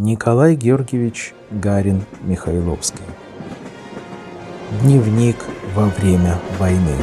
Николай Георгиевич Гарин Михайловский. Дневник во время войны.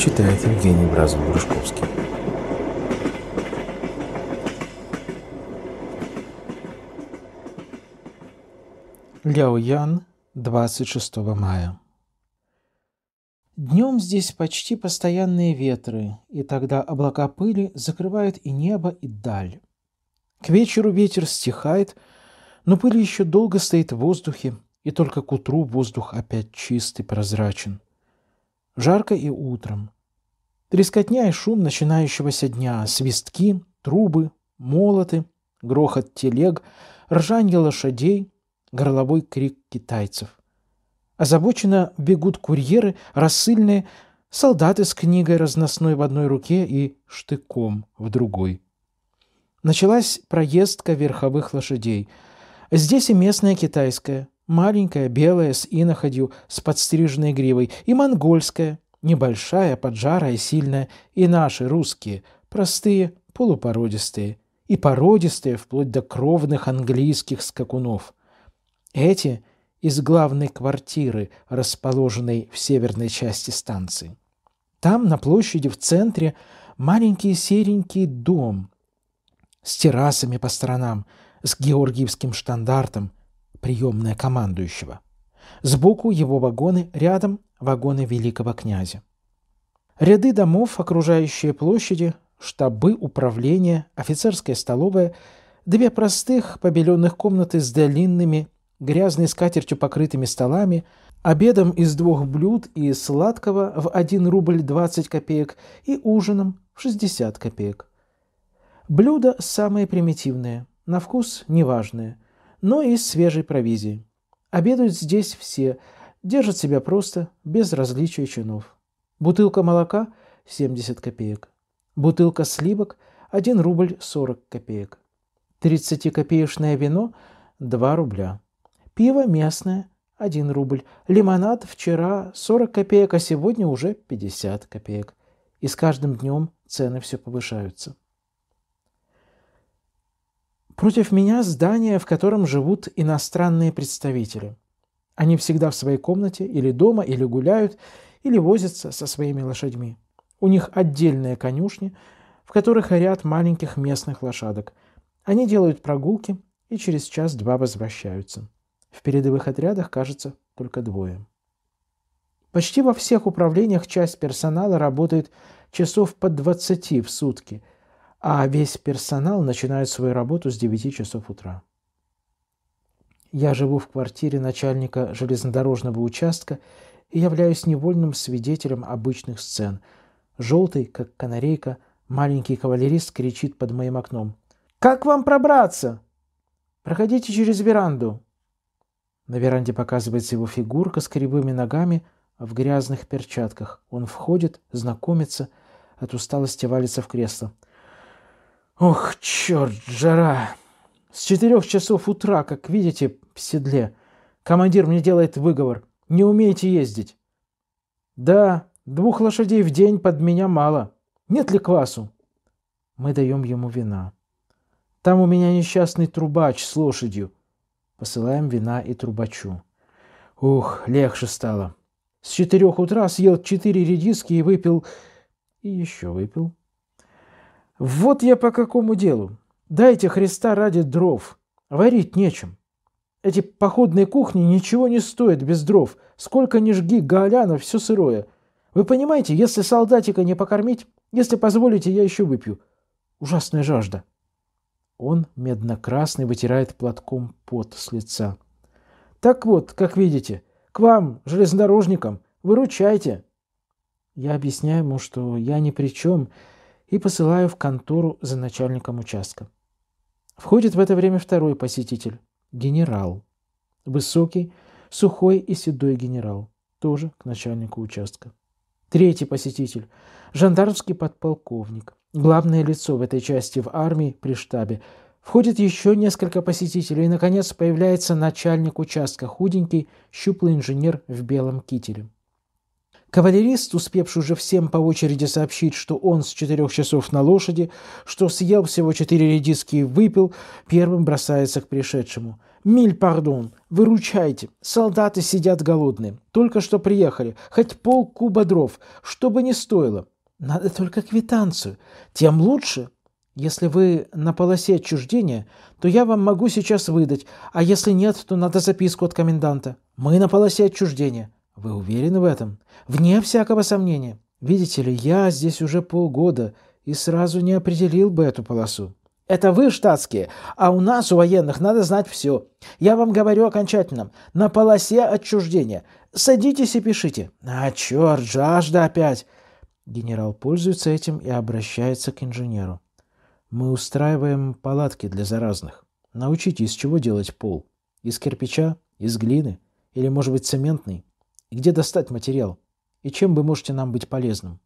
Читает Евгений Бразов-Грушковский. Ляоян, 26 мая. Днем здесь почти постоянные ветры, и тогда облака пыли закрывают и небо, и даль. К вечеру ветер стихает, но пыль еще долго стоит в воздухе, и только к утру воздух опять чистый, прозрачен. Жарко и утром. Трескотня и шум начинающегося дня, свистки, трубы, молоты, грохот телег, ржанье лошадей, горловой крик китайцев — Озабоченно бегут курьеры, рассыльные, солдаты с книгой разносной в одной руке и штыком в другой. Началась проездка верховых лошадей. Здесь и местная китайская, маленькая, белая, с иноходью, с подстриженной гривой, и монгольская, небольшая, поджарая, сильная, и наши, русские, простые, полупородистые, и породистые, вплоть до кровных английских скакунов. Эти – из главной квартиры, расположенной в северной части станции. Там, на площади в центре, маленький серенький дом с террасами по сторонам, с георгиевским штандартом, приемная командующего. Сбоку его вагоны, рядом вагоны великого князя. Ряды домов, окружающие площади, штабы управления, офицерская столовая, две простых побеленных комнаты с длинными грязной скатертью покрытыми столами, обедом из двух блюд и сладкого в 1 рубль 20 копеек и ужином в 60 копеек. Блюда самые примитивные, на вкус неважные, но из свежей провизии. Обедают здесь все, держат себя просто, без различия чинов. Бутылка молока – 70 копеек. Бутылка сливок – 1 рубль 40 копеек. 30-копеечное вино – 2 рубля. Пиво местное – 1 рубль. Лимонад вчера 40 копеек, а сегодня уже 50 копеек. И с каждым днем цены все повышаются. Против меня здание, в котором живут иностранные представители. Они всегда в своей комнате, или дома, или гуляют, или возятся со своими лошадьми. У них отдельные конюшни, в которых орят маленьких местных лошадок. Они делают прогулки и через час-два возвращаются. В передовых отрядах, кажется, только двое. Почти во всех управлениях часть персонала работает часов по 20 в сутки, а весь персонал начинает свою работу с 9 часов утра. Я живу в квартире начальника железнодорожного участка и являюсь невольным свидетелем обычных сцен. Желтый, как канарейка, маленький кавалерист кричит под моим окном. «Как вам пробраться?» «Проходите через веранду», на веранде показывается его фигурка с кривыми ногами а в грязных перчатках. Он входит, знакомится, от усталости валится в кресло. «Ох, черт, жара! С четырех часов утра, как видите, в седле. Командир мне делает выговор. Не умеете ездить?» «Да, двух лошадей в день под меня мало. Нет ли квасу?» Мы даем ему вина. «Там у меня несчастный трубач с лошадью. Посылаем вина и трубачу. Ух, легче стало. С четырех утра съел четыре редиски и выпил... И еще выпил. Вот я по какому делу. Дайте Христа ради дров. Варить нечем. Эти походные кухни ничего не стоят без дров. Сколько ни жги, галяна, все сырое. Вы понимаете, если солдатика не покормить, если позволите, я еще выпью. Ужасная жажда. Он, медно-красный, вытирает платком пот с лица. «Так вот, как видите, к вам, железнодорожникам, выручайте!» Я объясняю ему, что я ни при чем, и посылаю в контору за начальником участка. Входит в это время второй посетитель – генерал. Высокий, сухой и седой генерал, тоже к начальнику участка. Третий посетитель – жандармский подполковник главное лицо в этой части в армии при штабе. Входит еще несколько посетителей, и, наконец, появляется начальник участка, худенький, щуплый инженер в белом кителе. Кавалерист, успевший уже всем по очереди сообщить, что он с четырех часов на лошади, что съел всего четыре редиски и выпил, первым бросается к пришедшему. «Миль, пардон, выручайте, солдаты сидят голодные, только что приехали, хоть пол куба дров, что бы ни стоило». Надо только квитанцию. Тем лучше. Если вы на полосе отчуждения, то я вам могу сейчас выдать, а если нет, то надо записку от коменданта. Мы на полосе отчуждения. Вы уверены в этом? Вне всякого сомнения. Видите ли, я здесь уже полгода и сразу не определил бы эту полосу. Это вы штатские, а у нас, у военных, надо знать все. Я вам говорю окончательно, на полосе отчуждения. Садитесь и пишите. А черт, жажда опять. Генерал пользуется этим и обращается к инженеру. «Мы устраиваем палатки для заразных. Научите, из чего делать пол. Из кирпича? Из глины? Или, может быть, цементный? И где достать материал? И чем вы можете нам быть полезным?»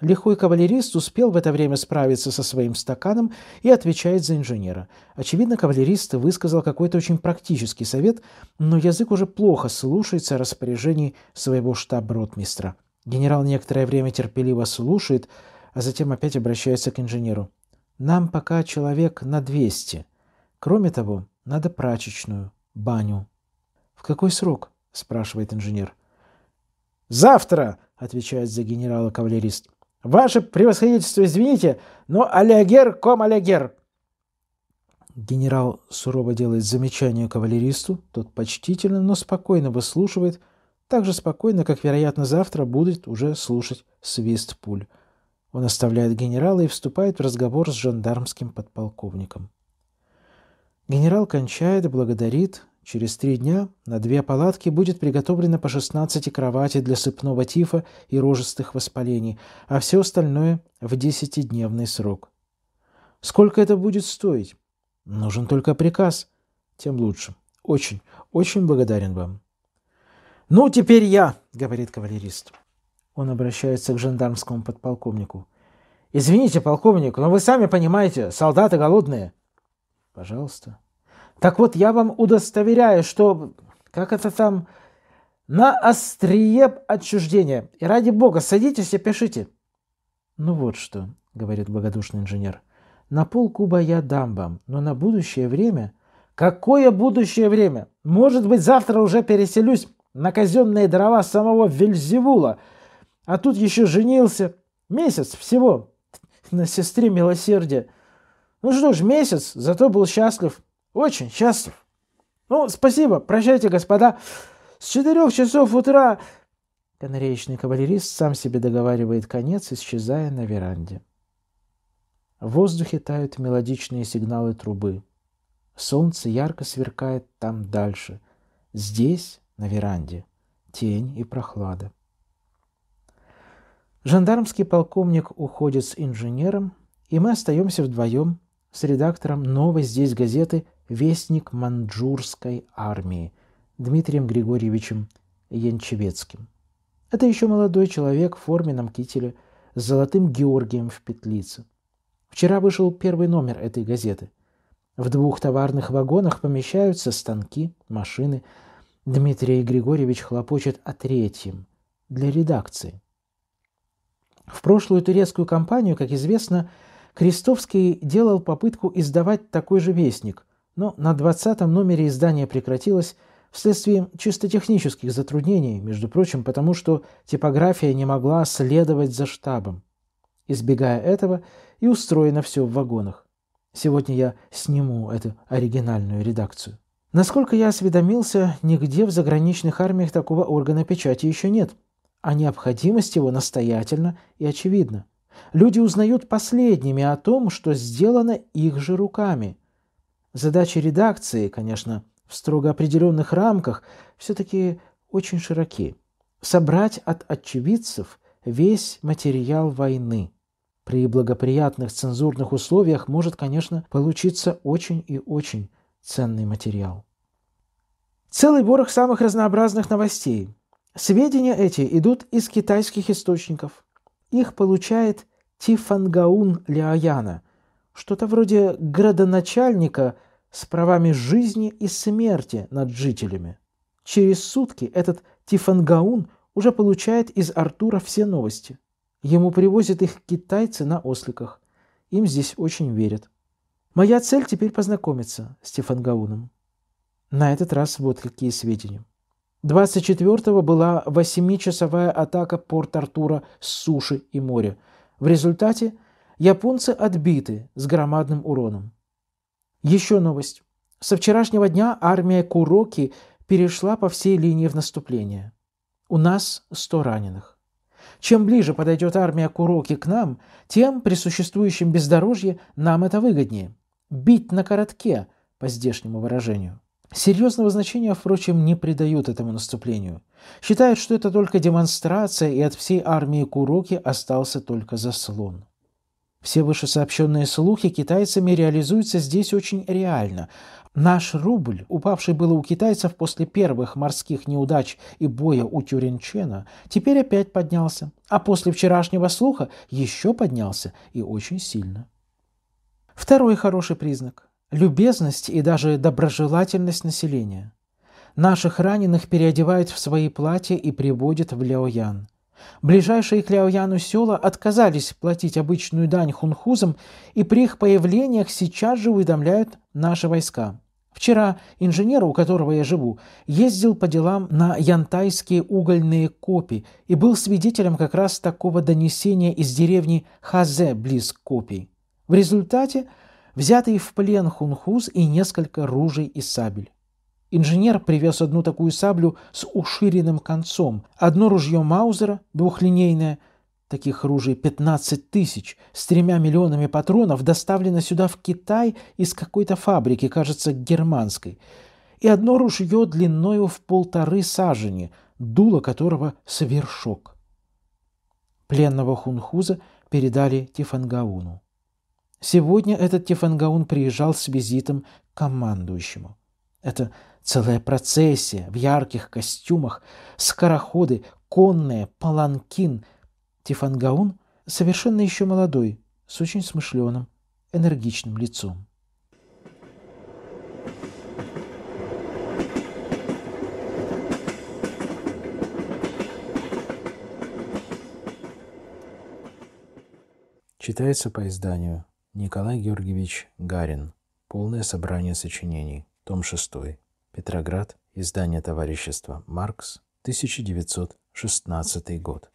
Лихой кавалерист успел в это время справиться со своим стаканом и отвечает за инженера. Очевидно, кавалерист высказал какой-то очень практический совет, но язык уже плохо слушается распоряжений своего штаб-ротмистра. Генерал некоторое время терпеливо слушает, а затем опять обращается к инженеру. «Нам пока человек на 200. Кроме того, надо прачечную, баню». «В какой срок?» – спрашивает инженер. «Завтра!» – отвечает за генерала кавалерист. «Ваше превосходительство, извините, но алягер ком алягер!» Генерал сурово делает замечание кавалеристу, тот почтительно, но спокойно выслушивает – так же спокойно, как, вероятно, завтра будет уже слушать свист пуль. Он оставляет генерала и вступает в разговор с жандармским подполковником. Генерал кончает, благодарит. Через три дня на две палатки будет приготовлено по 16 кровати для сыпного тифа и рожистых воспалений, а все остальное в десятидневный срок. Сколько это будет стоить? Нужен только приказ. Тем лучше. Очень, очень благодарен вам. «Ну, теперь я», — говорит кавалерист. Он обращается к жандармскому подполковнику. «Извините, полковник, но вы сами понимаете, солдаты голодные». «Пожалуйста». «Так вот, я вам удостоверяю, что... Как это там? На острие отчуждения. И ради бога, садитесь и пишите». «Ну вот что», — говорит благодушный инженер. «На полкуба я дам вам, но на будущее время...» «Какое будущее время? Может быть, завтра уже переселюсь на казенные дрова самого Вельзевула. А тут еще женился. Месяц всего на сестре милосердия. Ну что ж, месяц, зато был счастлив. Очень счастлив. Ну, спасибо, прощайте, господа. С четырех часов утра канареечный кавалерист сам себе договаривает конец, исчезая на веранде. В воздухе тают мелодичные сигналы трубы. Солнце ярко сверкает там дальше. Здесь на веранде. Тень и прохлада. Жандармский полковник уходит с инженером, и мы остаемся вдвоем с редактором новой здесь газеты «Вестник манджурской армии» Дмитрием Григорьевичем Янчевецким. Это еще молодой человек в форменном кителе с золотым Георгием в петлице. Вчера вышел первый номер этой газеты. В двух товарных вагонах помещаются станки, машины – Дмитрий Григорьевич хлопочет о третьем для редакции. В прошлую турецкую кампанию, как известно, Крестовский делал попытку издавать такой же вестник, но на 20-м номере издание прекратилось вследствие чисто технических затруднений, между прочим, потому что типография не могла следовать за штабом. Избегая этого, и устроено все в вагонах. Сегодня я сниму эту оригинальную редакцию. Насколько я осведомился, нигде в заграничных армиях такого органа печати еще нет, а необходимость его настоятельна и очевидна. Люди узнают последними о том, что сделано их же руками. Задачи редакции, конечно, в строго определенных рамках, все-таки очень широки. Собрать от очевидцев весь материал войны. При благоприятных цензурных условиях может, конечно, получиться очень и очень ценный материал. Целый ворох самых разнообразных новостей. Сведения эти идут из китайских источников. Их получает Тифангаун Ляояна, что-то вроде градоначальника с правами жизни и смерти над жителями. Через сутки этот Тифангаун уже получает из Артура все новости. Ему привозят их китайцы на осликах. Им здесь очень верят. Моя цель теперь познакомиться с Тифангауном. На этот раз вот какие сведения. 24-го была восьмичасовая атака Порт-Артура с суши и моря. В результате японцы отбиты с громадным уроном. Еще новость. Со вчерашнего дня армия Куроки перешла по всей линии в наступление. У нас 100 раненых. Чем ближе подойдет армия Куроки к нам, тем при существующем бездорожье нам это выгоднее – Бить на коротке, по здешнему выражению. Серьезного значения, впрочем, не придают этому наступлению. Считают, что это только демонстрация, и от всей армии Куроки остался только заслон. Все вышесообщенные слухи китайцами реализуются здесь очень реально. Наш рубль, упавший было у китайцев после первых морских неудач и боя у Тюринчена, теперь опять поднялся, а после вчерашнего слуха еще поднялся и очень сильно. Второй хороший признак – любезность и даже доброжелательность населения. Наших раненых переодевают в свои платья и приводят в Ляоян. Ближайшие к Ляояну села отказались платить обычную дань хунхузам, и при их появлениях сейчас же уведомляют наши войска. Вчера инженер, у которого я живу, ездил по делам на янтайские угольные копи и был свидетелем как раз такого донесения из деревни Хазе близ копий. В результате взятые в плен хунхуз и несколько ружей и сабель. Инженер привез одну такую саблю с уширенным концом, одно ружье Маузера, двухлинейное, таких ружей 15 тысяч, с тремя миллионами патронов, доставлено сюда в Китай из какой-то фабрики, кажется, германской, и одно ружье длиною в полторы сажени, дуло которого свершок. Пленного хунхуза передали Тифангауну. Сегодня этот Тифангаун приезжал с визитом к командующему. Это целая процессия в ярких костюмах, скороходы, конные, паланкин. Тифангаун совершенно еще молодой, с очень смышленым, энергичным лицом. Читается по изданию Николай Георгиевич Гарин. Полное собрание сочинений. Том 6. Петроград. Издание товарищества «Маркс», 1916 год.